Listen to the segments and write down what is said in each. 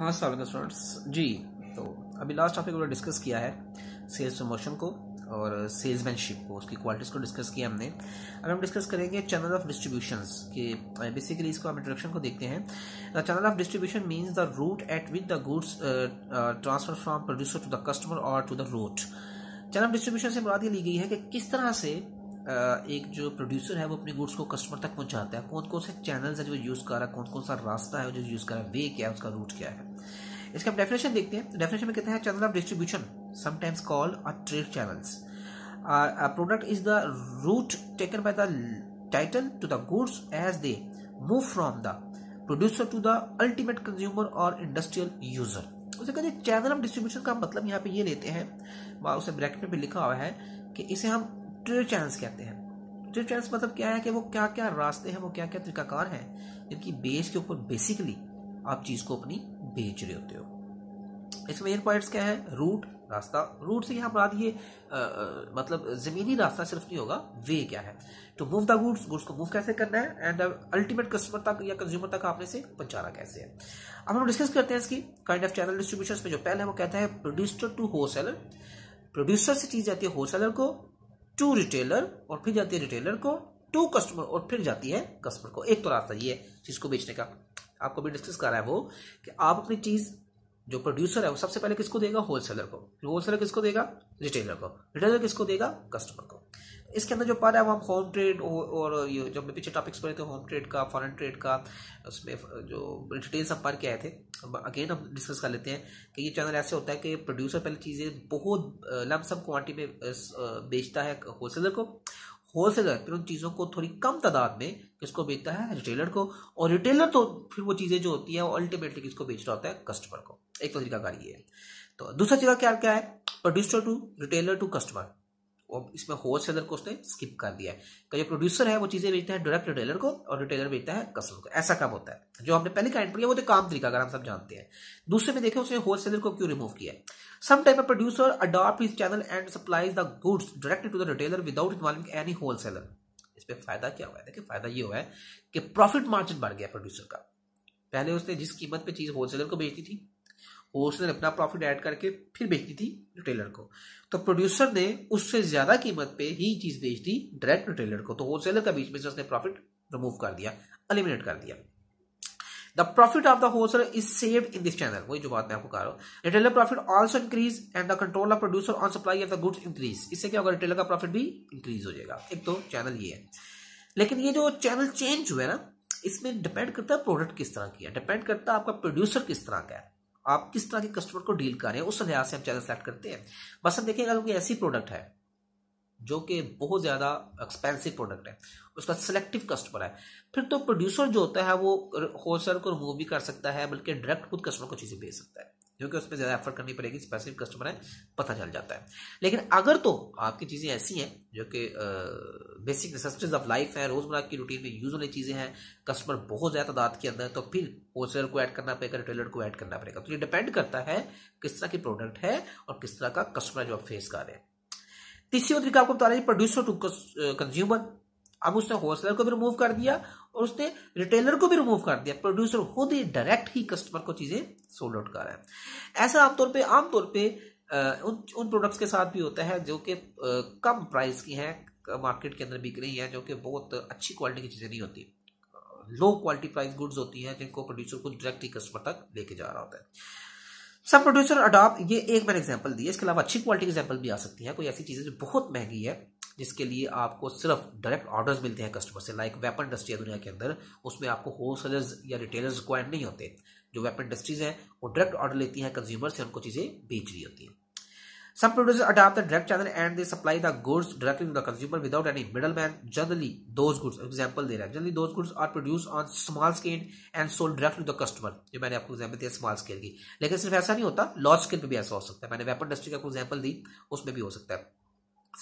हाँ साल स्टूडेंट्स जी तो अभी लास्ट टॉपिक हमने डिस्कस किया है सेल्स प्रमोशन को और सेल्समैनशिप को उसकी क्वालिटीज़ को डिस्कस किया हमने अब हम डिस्कस करेंगे चैनल ऑफ डिस्ट्रीब्यूशन के बेसिकली इसको आप इंट्रोडक्शन को देखते हैं the channel of distribution means the route at with the goods transfer from producer to the customer और to the route channel of distribution से मुराद ये ली गई है कि किस तरह से एक जो प्रोड्यूसर है वो अपने गुड्स को कस्टमर तक पहुंचाता है कौन कौन से चैनल्स है जो यूज़ कर रहा है कौन कौन सा रास्ता है जो यूज़ कर रहा है वे क्या है उसका रूट क्या है इसके हम डेफिनेशन देखते हैं डेफिनेशन में कहते हैं channel of distribution sometimes call a trade channels product is the route taken by the title to the goods as they move from the producer to the ultimate consumer और industrial user उसे कहते हैं channel of distribution का मतलब यहाँ पे ये लेते हैं उसे ब्रैकेट में भी लिखा हुआ है कि इसे हम ट्रिचांस कहते हैं ट्रिचांस मतलब क्या है कि वो क्या क्या रास्ते हैं वो क्या क्या तरीकाकार हैं जिनकी बेस के ऊपर बेसिकली आप चीज़ को अपनी बेच रहे होते हो इसमें मेन पॉइंट्स क्या है रूट रास्ता रूट से यहाँ पर ये आ, मतलब ज़मीनी रास्ता सिर्फ नहीं होगा वे क्या है तो मूव द गुड्स गुड्स को मूव कैसे करना है एंड अल्टीमेट कस्टमर तक या कंज्यूमर तक आपने से पहुंचाना कैसे है अब हम डिस्कस करते हैं इसकी काइंड ऑफ चैनल डिस्ट्रीब्यूशन में जो पहले है वो कहता है प्रोड्यूसर टू होलसेलर प्रोड्यूसर से चीज़ जाती है होलसेलर को टू रिटेलर और फिर जाती है रिटेलर को टू कस्टमर और फिर जाती है कस्टमर को एक तो रास्ता ये चीज़ को बेचने का आपको भी डिस्कस करा है वो कि आप अपनी चीज़ जो प्रोड्यूसर है वो सबसे पहले किसको देगा होलसेलर को होलसेलर किसको देगा रिटेलर को रिटेलर किसको देगा कस्टमर को इसके अंदर जो पढ़ है वो हम होम ट्रेड और ये जब मैं पीछे टॉपिक्स पढ़े थे होम ट्रेड का फॉरेन ट्रेड का उसमें जो डिटेल्स हम पढ़ के आए थे अगेन हम डिस्कस कर लेते हैं कि ये चैनल ऐसे होता है कि प्रोड्यूसर पहले चीज़ें बहुत लमसम क्वान्टिटी में बेचता है होलसेलर को होलसेलर फिर उन चीज़ों को थोड़ी कम तादाद में किसको बेचता है रिटेलर को और रिटेलर तो फिर वो चीज़ें जो होती हैं वो अल्टीमेटली किसको बेच रहा होता है कस्टमर को एक तो कार्य ये है तो दूसरा तरीका क्या क्या है producer to retailer to customer और इसमें होल सेलर को उसने स्किप कर दिया है तो जो प्रोड्यूसर है वो चीज़ें बेचता है डायरेक्ट रिटेलर को और रिटेलर बेचता है कस्टमर को ऐसा कब होता है जो हमने पहले काइंड किया वो तो काम तरीका अगर हम सब जानते हैं दूसरे में देखें उसने होल सेलर को क्यों रिमूव किया some type of producer adopt his channel and supplies the goods direct to the retailer without involving any wholesaler इस पर फायदा क्या हुआ है देखिए फायदा ये हुआ है कि प्रॉफिट मार्जिन बढ़ गया प्रोड्यूसर का पहले उसने जिस कीमत पे चीज़ होलसेलर को बेचती थी उसने अपना प्रॉफिट ऐड करके फिर बेचती थी रिटेलर को तो प्रोड्यूसर ने उससे ज्यादा कीमत पे ही चीज बेच दी डायरेक्ट रिटेलर को तो होलसेलर का बीच में से उसने प्रॉफिट रिमूव कर दिया एलिमिनेट कर दिया the profit of the wholesaler is saved in this channel वही जो बात मैं आपको कह रहा हूँ retailer profit also increase and the control of producer on supply of the goods increase इससे क्या होगा रिटेलर का प्रॉफिट भी इंक्रीज हो जाएगा एक तो चैनल ये है लेकिन ये जो चैनल चेंज हुआ है ना इसमें डिपेंड करता है प्रोडक्ट किस तरह की है डिपेंड करता है आपका प्रोड्यूसर किस तरह का है आप किस तरह के कस्टमर को डील कर रहे हैं उस लिहाज से आप चैनल सेलेक्ट करते हैं बस आप देखिएगा क्योंकि ऐसी प्रोडक्ट है जो कि बहुत ज़्यादा एक्सपेंसिव प्रोडक्ट है उसका सिलेक्टिव कस्टमर है फिर तो प्रोड्यूसर जो होता है वो होलसेलर को रिमूव भी कर सकता है बल्कि डायरेक्ट खुद कस्टमर को चीज़ें भेज सकता है जो कि उस पर ज़्यादा एफर्ट करनी पड़ेगी स्पेसिफिक कस्टमर है पता चल जाता है लेकिन अगर तो आपकी चीज़ें ऐसी हैं जो कि बेसिक नेसेसिटीज़ ऑफ लाइफ है रोज़मर्रा की रूटीन में यूज़ होने चीज़ें हैं कस्टमर बहुत ज़्यादा तादाद के अंदर तो फिर होलसेलर को ऐड करना पड़ेगा रिटेलर को ऐड करना पड़ेगा तो ये डिपेंड करता है किस तरह की प्रोडक्ट है और किस तरह का कस्टमर जो आप फेस कर रहे हैं तीसरी तरीका आपको बता रहे प्रोड्यूसर टू कंज्यूमर अब उसने होलसेलर को भी रिमूव कर दिया और उसने रिटेलर को भी रिमूव कर दिया प्रोड्यूसर खुद ही डायरेक्ट ही कस्टमर को चीजें सोल्ड आउट कर रहा है ऐसा आमतौर पर आमतौर पर उन उन प्रोडक्ट्स के साथ भी होता है जो कि कम प्राइस की हैं मार्केट के अंदर बिक रही हैं जो कि बहुत अच्छी क्वालिटी की चीज़ें नहीं होती लो क्वालिटी प्राइस गुड्स होती हैं जिनको प्रोड्यूसर को ही कस्टमर तक लेके जा रहा होता है सब प्रोड्यूसर अडॉप्ट ये एक मैंने एग्जांपल दी है इसके अलावा अच्छी क्वालिटी की एग्जाम्पल भी आ सकती है कोई ऐसी चीज़ें जो बहुत महंगी है जिसके लिए आपको सिर्फ डायरेक्ट ऑर्डर्स मिलते हैं कस्टमर से लाइक वेपन इंडस्ट्री है दुनिया के अंदर उसमें आपको होल सेलर्स या रिटेलर्स रिक्वायर नहीं होते जो वेपन इंडस्ट्रीज हैं वो डायरेक्ट ऑर्डर लेती हैं कंज्यूमर से उनको चीज़ें बेच रही होती हैं producer adapt the direct channel and they supply the goods directly to the consumer without any middle man generally those goods example दे रहे हैं generally those goods are produce on small scale and sold directly to the customer जो मैंने आपको example दिया small scale की लेकिन सिर्फ ऐसा नहीं होता लॉर्ज स्केल पर भी ऐसा हो सकता है मैंने वेपन इंडस्ट्री का एग्जाम्पल दी उसमें भी हो सकता है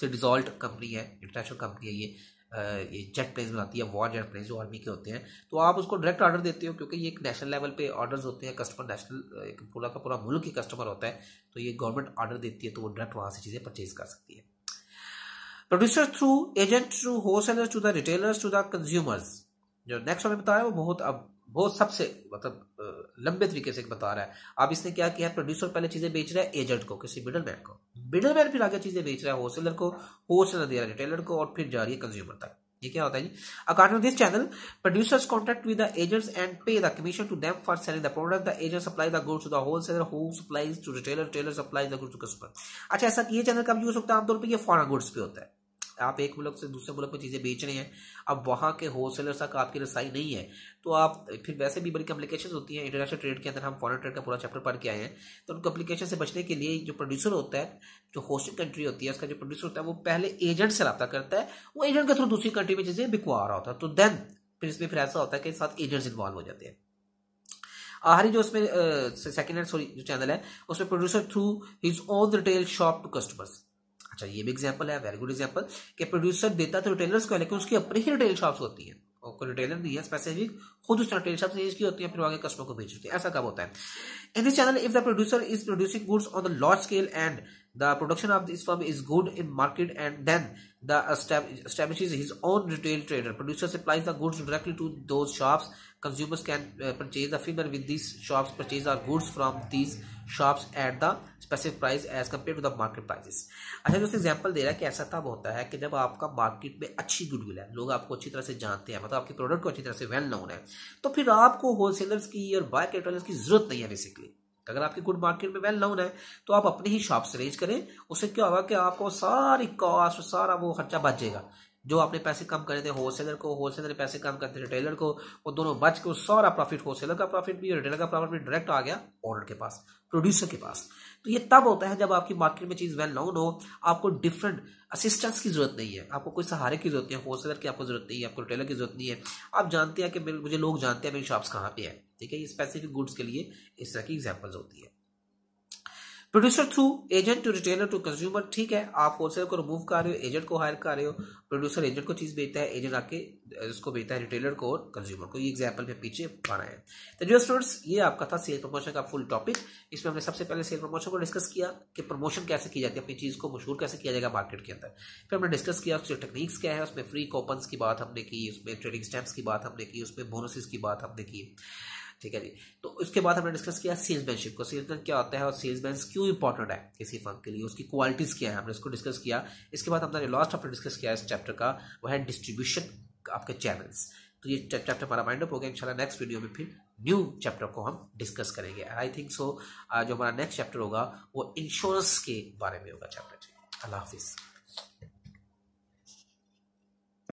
से डिजॉल्ट कंपनी है इंटरनेशनल कंपनी है ये ये जेट प्लेन बनाती है वॉर जेट प्लेन जो आर्मी के होते हैं तो आप उसको डायरेक्ट ऑर्डर देते हो क्योंकि ये एक नेशनल लेवल पे ऑर्डर्स होते हैं कस्टमर नेशनल एक पूरा का पूरा मुल्क ही कस्टमर होता है तो ये गवर्नमेंट ऑर्डर देती है तो वो डायरेक्ट वहाँ से चीज़ें परचेज कर सकती है producer through agent through wholesaler to the retailers to the consumers जो नेक्स्ट हमें बताया वो बहुत अब वो सबसे मतलब लंबे तरीके से बता रहा है अब इसने क्या किया प्रोड्यूसर पहले चीजें बेच रहा है एजेंट को किसी मिडल मैन को मिडल मैन फिर आगे चीजें बेच रहा है होलसेलर को होलसेलर दे रहा है रिटेलर को और फिर जा रही है कंज्यूमर तक ये क्या होता है जी according this channel producers contract with the agents and pay the commission to them for selling the product the agent supply the goods to the wholesaler who supplies to retailer retailer supplies the goods to customer अच्छा ऐसा ये channel कब use होता है आमतौर पर ये फॉरन goods पे होता है आप एक मुल्क से दूसरे मुल्क में चीज़ें बेच रहे हैं अब वहाँ के होलसेलर तक आपकी रसाई नहीं है तो आप फिर वैसे भी बड़ी कम्प्लिकेशन होती है इंटरनेशनल ट्रेड के अंदर हम फॉरन ट्रेड का पूरा चैप्टर पढ़ के आए हैं तो उन कम्प्लीकेशन से बचने के लिए जो प्रोड्यूसर होता है जो होस्टिंग कंट्री होती है उसका जो प्रोड्यूसर होता है वो पहले एजेंट से रहा करता है वो एजेंट के थ्रू दूसरी कंट्री में चीज़ें बिकवा रहा होता है तो देन फिर इसमें फिर ऐसा होता है कि साथ एजेंट्स इन्वॉल्व हो जाते हैं आखिरी जो उसमें सेकेंड हैंड सॉरी जो चैनल है उसमें producer through his own retail shop to customers अच्छा ये भी एग्जाम्पल है वेरी गुड एग्जाम्पल कि प्रोड्यूसर देता था तो रिटेलर्स को लेकिन उसकी अपनी ही रिटेल शॉप्स होती और रिटेलर स्पेसिफिक खुद रिटेल शॉप की होती है फिर आगे कस्टमर को देती है ऐसा कब होता है in this channel if the producer is producing goods on the large scale and The production of this firm is good in market and then the establishes his own retail trader. Producer supplies the goods directly to those shops. Consumers can uh, purchase the film with these shops, purchase our goods from these shops at the specific price as compared to the market prices. acha dost example de raha hai ki aisa tab hota hai ki jab aapka market mein achhi goodwill hai log aapko achhi tarah se jante hain matlab aapke product ko achhi tarah se well known hai to fir aapko wholesalers ki aur buyer retailers ki zarurat nahi hai basically अगर आपकी good market में well known है तो आप अपनी ही shop से raise करें उससे क्या होगा कि आपको सारी कॉस्ट सारा वो खर्चा बच जाएगा जो आपने पैसे कम करे थे होलसेलर को होलसेलर पैसे कम करते रिटेलर को वो दोनों बच के सारा प्रॉफिट होलसेलर का प्रॉफिट भी और रिटेलर का प्रॉफिट भी डायरेक्ट आ गया ऑर्डर के पास प्रोड्यूसर के पास तो ये तब होता है जब आपकी मार्केट में चीज़ वेल नोन हो आपको डिफरेंट असिस्टेंस की जरूरत नहीं है आपको कोई सहारे की जरूरत नहीं है होलसेलर की आपको जरूरत नहीं है आपको रिटेलर की जरूरत नहीं है आप जानते हैं कि मुझे लोग जानते हैं मेरी शॉप्स कहाँ पे है ठीक है ये स्पेसिफिक गुड्स के लिए इस तरह की एग्जाम्पल्स होती है producer through agent to retailer to consumer ठीक है आप होलसेल को रिमूव कर रहे हो एजेंट को हायर कर रहे हो प्रोड्यूसर एजेंट को चीज़ बेचता है एजेंट आके उसको बेचता है रिटेलर को और कंज्यूमर को ये एग्जाम्पल में पीछे बना है तो जो स्टूडेंट्स ये आपका था सेल प्रमोशन का फुल टॉपिक इसमें हमने सबसे पहले सेल प्रमोशन को डिस्कस किया कि प्रमोशन कैसे की जाती है अपनी चीज़ को मशहूर कैसे किया जाएगा मार्केट के अंदर फिर हमने डिस्कस किया उसके टेक्निक्स क्या है उसमें फ्री कॉपन्स की बात हमने की उसमें ट्रेडिंग स्टैम्प की बात हमने की उसमें बोनसेस की बात हमने की ठीक है जी तो उसके बाद हमने डिस्कस किया सेल्समैनशिप को सेल्समैन क्या होता है और सेल्समैन क्यों इंपॉर्टेंट है किसी फर्म के लिए उसकी क्वालिटीज क्या है हमने इसको डिस्कस किया इसके बाद हमने लास्ट आपने डिस्कस किया इस चैप्टर का वह है डिस्ट्रीब्यूशन आपके चैनल्स तो ये चैप्टर हमारा माइंड अप हो गया इंशाल्लाह नेक्स्ट वीडियो में फिर न्यू चैप्टर को हम डिस्कस करेंगे आई थिंक सो जो हमारा नेक्स्ट चैप्टर होगा वो इंश्योरेंस के बारे में होगा चैप्टर अल्लाह हाफिज़